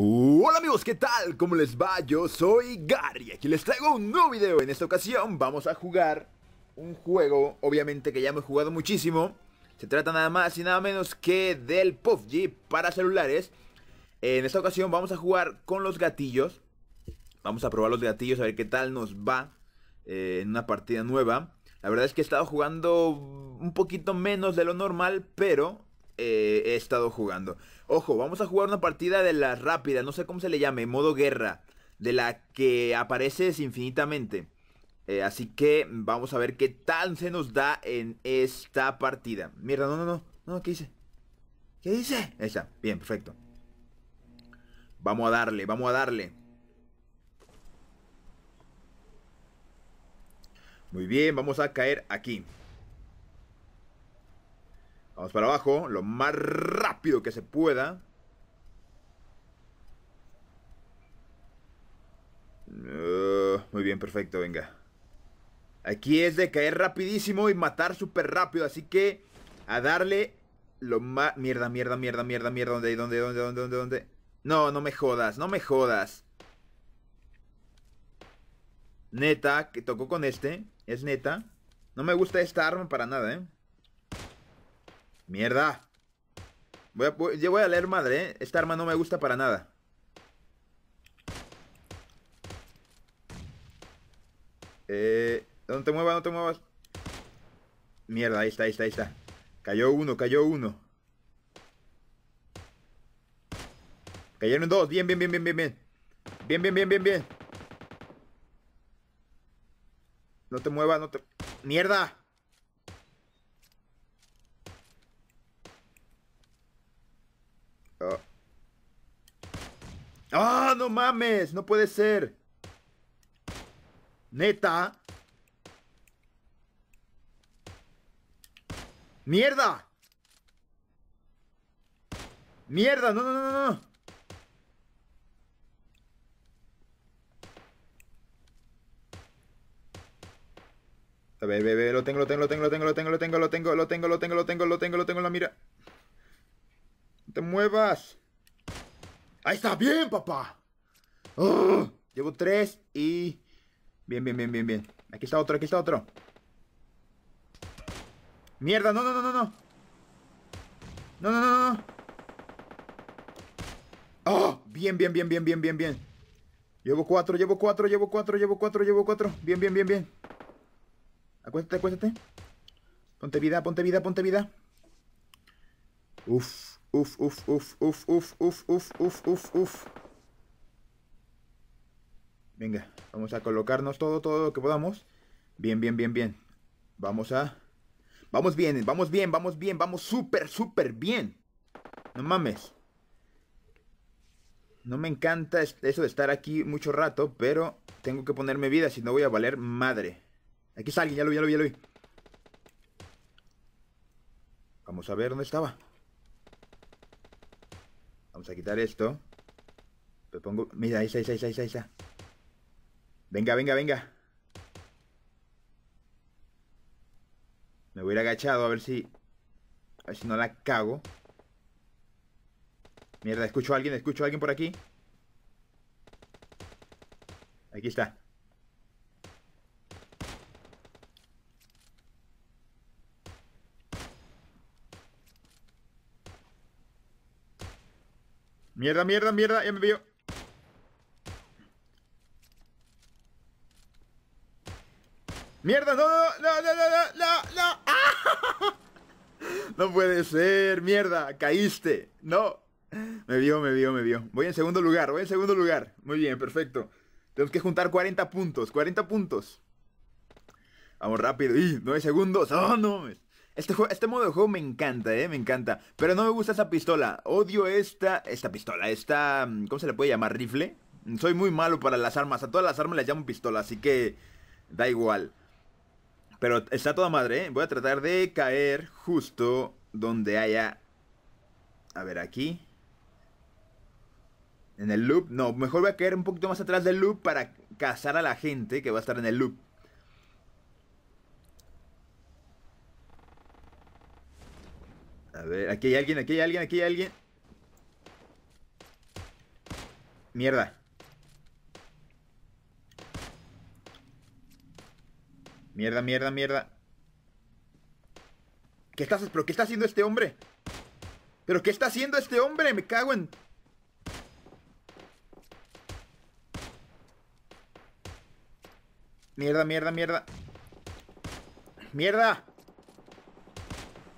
Hola amigos, ¿qué tal? ¿Cómo les va? Yo soy Gary, aquí les traigo un nuevo video. En esta ocasión vamos a jugar un juego, obviamente que ya he jugado muchísimo. Se trata nada más y nada menos que del PUBG para celulares. En esta ocasión vamos a jugar con los gatillos. Vamos a probar los gatillos, a ver qué tal nos va eh, en una partida nueva. La verdad es que he estado jugando un poquito menos de lo normal, pero eh, he estado jugando. Ojo, vamos a jugar una partida de la rápida, no sé cómo se le llame, modo guerra, de la que apareces infinitamente. Eh, así que vamos a ver qué tan se nos da en esta partida. Mierda, no, no, no, no, ¿qué hice? ¿Qué hice? Esa, bien, perfecto. Vamos a darle, vamos a darle. Muy bien, vamos a caer aquí. Vamos para abajo, lo más rápido que se pueda. Uh, muy bien, perfecto, venga. Aquí es de caer rapidísimo y matar súper rápido, así que a darle lo más... Mierda, mierda, mierda, mierda, mierda, ¿dónde, dónde, dónde, dónde, dónde, dónde? No, no me jodas, no me jodas. Neta, que tocó con este, es neta. No me gusta esta arma para nada, ¿eh? Mierda. Voy yo voy a leer madre, ¿eh? Esta arma no me gusta para nada. Eh, no te muevas, no te muevas. Mierda, ahí está, ahí está, ahí está. Cayó uno, cayó uno. Cayeron dos. Bien, bien, bien, bien, bien, bien. Bien, bien, bien, bien, bien. No te muevas, no te... ¡Mierda! ¡Ah, no mames! No puede ser. Neta. ¡Mierda! ¡Mierda! ¡No, no, no, no! A ver, a lo tengo, lo tengo, lo tengo, lo tengo, lo tengo, lo tengo, lo tengo, lo tengo, lo tengo, lo tengo, lo tengo, lo tengo en la mira. No te muevas. Ahí está, bien, papá. Llevo tres y... Bien, bien, bien, bien, bien. Aquí está otro, aquí está otro. Mierda, no, no, no, no, no. No, no, no, no. Oh, bien, bien, bien, bien, bien, bien, bien. Llevo cuatro, llevo cuatro, llevo cuatro, llevo cuatro, llevo cuatro. Bien, bien, bien, bien. Acuéstate, acuéstate. Ponte vida, ponte vida, ponte vida. Uf. Uf, uf, uf, uf, uf, uf, uf, uf, uf, uf. Venga, vamos a colocarnos todo, todo lo que podamos. Bien, bien, bien, bien. Vamos a... Vamos bien, vamos bien, vamos bien, vamos súper, súper bien. No mames. No me encanta eso de estar aquí mucho rato, pero tengo que ponerme vida, si no voy a valer madre. Aquí está alguien, ya lo vi, ya lo vi, ya lo vi. Vamos a ver dónde estaba. Vamos a quitar esto. Me pongo... Mira, ahí está, ahí está, ahí está, ahí está. Venga, venga, venga. Me voy a ir agachado a ver si... A ver si no la cago. Mierda, escucho a alguien, escucho a alguien por aquí. Aquí está. Mierda, mierda, mierda, ya me vio. Mierda, no, no, no, no, no, no, no. No puede ser, mierda, caíste. No. Me vio, me vio, me vio. Voy en segundo lugar, voy en segundo lugar. Muy bien, perfecto. Tenemos que juntar 40 puntos, 40 puntos. Vamos rápido. Y 9 segundos. ¡Oh, no! Este, este, modo de juego me encanta, eh, me encanta. Pero no me gusta esa pistola. Odio esta, esta pistola, esta, mm, ¿cómo se le puede llamar? ¿Rifle? Soy muy malo para las armas. A todas las armas las llamo pistola, así que da igual. Pero está toda madre, eh. Voy a tratar de caer justo donde haya... A ver, aquí. En el loop. No, mejor voy a caer un poquito más atrás del loop para cazar a la gente que va a estar en el loop. A ver, aquí hay alguien, aquí hay alguien, aquí hay alguien. Mierda. Mierda, mierda, mierda. ¿Qué estás, pero qué está haciendo este hombre? ¿Pero qué está haciendo este hombre? Me cago en... Mierda, mierda, mierda. Mierda.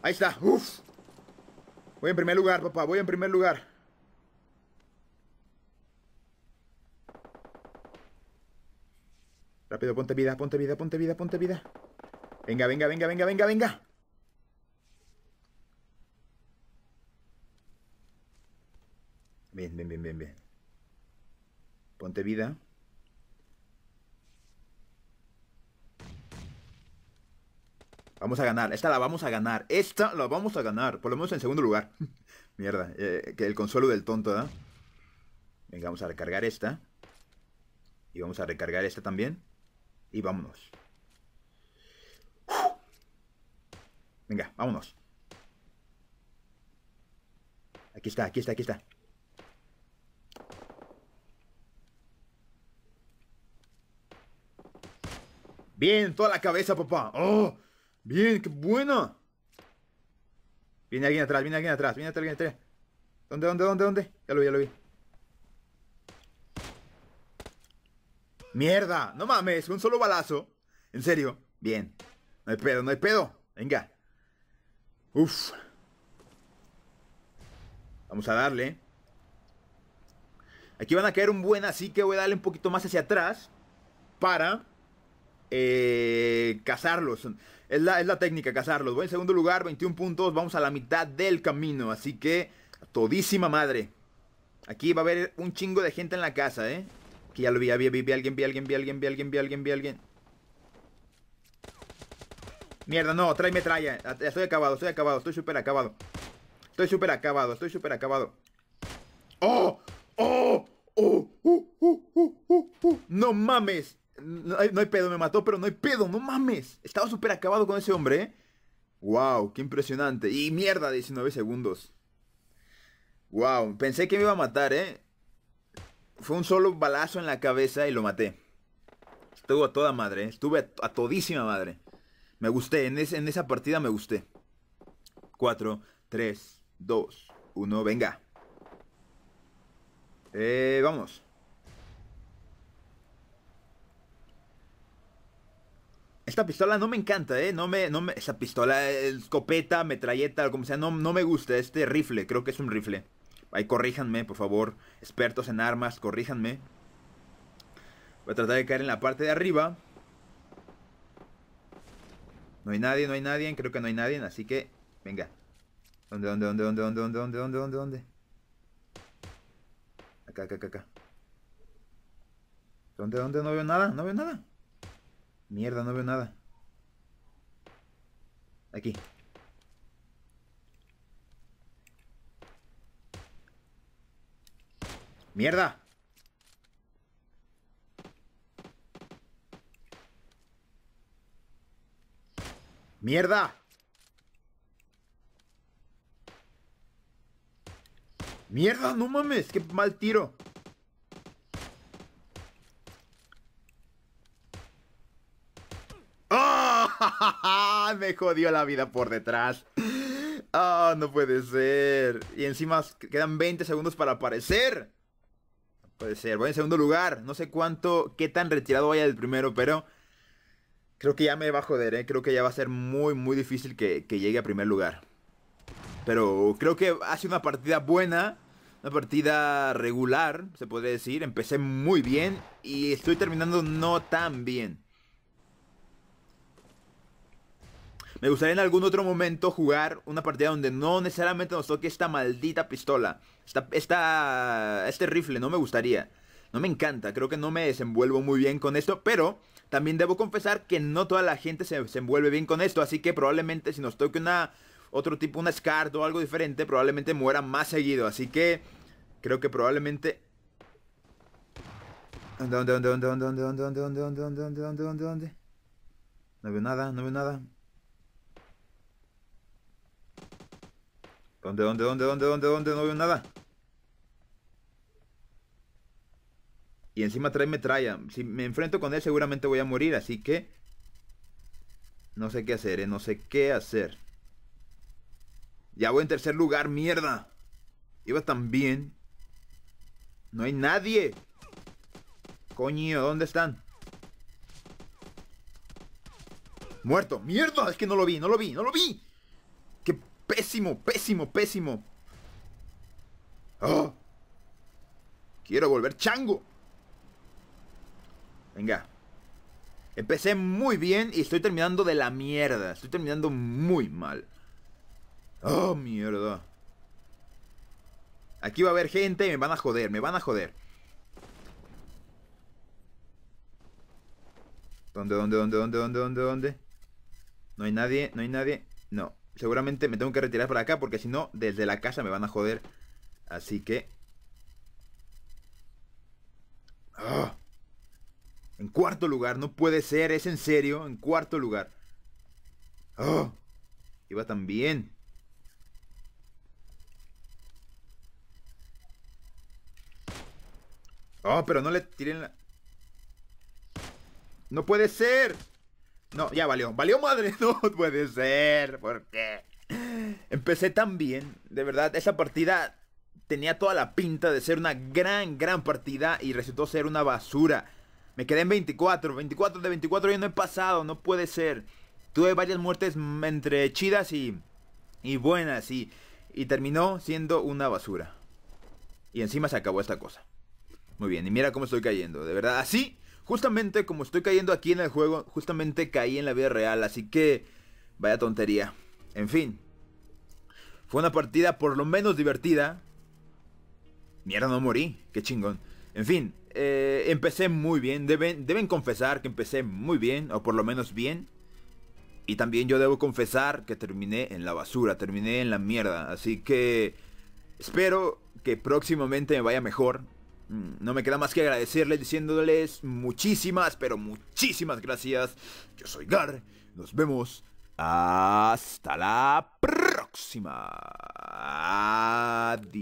Ahí está. Uf. Voy en primer lugar, papá. Voy en primer lugar. Rápido, ponte vida, ponte vida, ponte vida, ponte vida. Venga, venga, venga, venga, venga, venga. Bien, bien, bien, bien, bien. Ponte vida. Vamos a ganar. Esta la vamos a ganar. Esta la vamos a ganar. Por lo menos en segundo lugar. Mierda. Eh, que el consuelo del tonto, ¿verdad? ¿eh? Venga, vamos a recargar esta. Y vamos a recargar esta también. Y vámonos. Venga, vámonos. Aquí está, aquí está, aquí está. Bien, toda la cabeza, papá. ¡Oh! Bien, qué bueno. Viene alguien atrás, viene alguien atrás, viene alguien atrás. ¿Dónde, dónde, dónde, dónde? Ya lo vi, ya lo vi. Mierda, no mames, un solo balazo. En serio, bien. No hay pedo, no hay pedo. Venga. Uf. Vamos a darle. Aquí van a caer un buen, así que voy a darle un poquito más hacia atrás para eh, cazarlos. Es la, es la técnica cazarlos. Voy en segundo lugar, 21 puntos. Vamos a la mitad del camino. Así que, todísima madre. Aquí va a haber un chingo de gente en la casa, ¿eh? Que ya lo vi, vi, vi, vi, alguien, vi, alguien, vi, alguien, vi, alguien, vi, alguien, vi, alguien. Mierda, no, trae metralla. Ah, estoy acabado, estoy acabado, estoy súper acabado. Estoy súper acabado, estoy súper acabado. ¡Oh! ¡Oh! ¡Oh! ¡Oh! ¡Oh! ¡Oh! ¡No mames! no hay, pedo, me mató, pero no hay pedo, no mames. Estaba súper acabado con ese hombre, Wow, ¿eh? qué impresionante. Y mierda, 19 segundos. Wow, pensé que me iba a matar, ¿eh? Fue un solo balazo en la cabeza y lo maté. Estuvo a toda madre, ¿eh? estuve a, todísima madre. Me gusté, en, esa partida me gusté. 4, 3, 2, 1, venga. Eh, vamos. Esta pistola no me encanta, ¿eh? No me, no me, esa pistola, eh, escopeta, metralleta, como sea, no, no me gusta. Este rifle, creo que es un rifle. Ahí corríjanme, por favor. Expertos en armas, corríjanme. Voy a tratar de caer en la parte de arriba. No hay nadie, no hay nadie. Creo que no hay nadie, así que... Venga. ¿Dónde, dónde, dónde, dónde, dónde, dónde, dónde, dónde, dónde? Acá, acá, acá, acá. ¿Dónde, dónde? No veo nada, no veo nada. Mierda, no veo nada. Aquí. ¡Mierda! ¡Mierda! ¡Mierda! ¡No mames! ¡Qué mal tiro! me jodió la vida por detrás. Ah, no puede ser. Y encima quedan 20 segundos para aparecer. puede ser. Voy en segundo lugar. No sé cuánto, qué tan retirado vaya del primero, pero creo que ya me va a joder, ¿eh? Creo que ya va a ser muy, muy difícil que, llegue a primer lugar. Pero creo que ha sido una partida buena. Una partida regular, se puede decir. Empecé muy bien y estoy terminando no tan bien. Me gustaría en algún otro momento jugar una partida donde no necesariamente nos toque esta maldita pistola. Esta, este rifle, no me gustaría. No me encanta, creo que no me desenvuelvo muy bien con esto, pero también debo confesar que no toda la gente se desenvuelve bien con esto, así que probablemente si nos toque una otro tipo, una SCART o algo diferente, probablemente muera más seguido, así que creo que probablemente ¿Dónde, dónde, dónde, dónde, dónde, dónde, dónde, dónde, dónde, dónde, dónde, dónde? No veo nada, no veo nada. ¿Dónde, dónde, dónde, dónde, dónde, dónde? No veo nada. Y encima trae metralla. Si me enfrento con él seguramente voy a morir, así que... No sé qué hacer, ¿eh? No sé qué hacer. Ya voy en tercer lugar, mierda. Iba tan bien. No hay nadie. Coño, ¿dónde están? Muerto, mierda. Es que no lo vi, no lo vi, no lo vi pésimo, pésimo, pésimo. ¡Oh! quiero volver chango. Venga. Empecé muy bien y estoy terminando de la mierda. Estoy terminando muy mal. Oh, mierda. Aquí va a haber gente y me van a joder, me van a joder. ¿Dónde, dónde, dónde, dónde, dónde, dónde, dónde? No hay nadie, no hay nadie. No. Seguramente me tengo que retirar para acá porque si no, desde la casa me van a joder. Así que... ¡Ah! En cuarto lugar, no puede ser, es en serio, en cuarto lugar. Ah, Iba tan bien. Oh, pero no le tiren la... ¡No puede ser! No, ya valió. Valió madre. No puede ser. ¿Por qué? Empecé tan bien. De verdad, esa partida tenía toda la pinta de ser una gran, gran partida y resultó ser una basura. Me quedé en 24. 24 de 24 ya no he pasado. No puede ser. Tuve varias muertes entre chidas y, y buenas y, y terminó siendo una basura. Y encima se acabó esta cosa. Muy bien, y mira cómo estoy cayendo. De verdad, así Justamente como estoy cayendo aquí en el juego, justamente caí en la vida real, así que vaya tontería. En fin, fue una partida por lo menos divertida. Mierda, no morí, qué chingón. En fin, eh, empecé muy bien, deben, deben confesar que empecé muy bien, o por lo menos bien. Y también yo debo confesar que terminé en la basura, terminé en la mierda. Así que espero que próximamente me vaya mejor. Mm, no me queda más que agradecerles diciéndoles muchísimas, pero muchísimas gracias. Yo soy Gar. Nos vemos. Hasta la próxima. Adiós.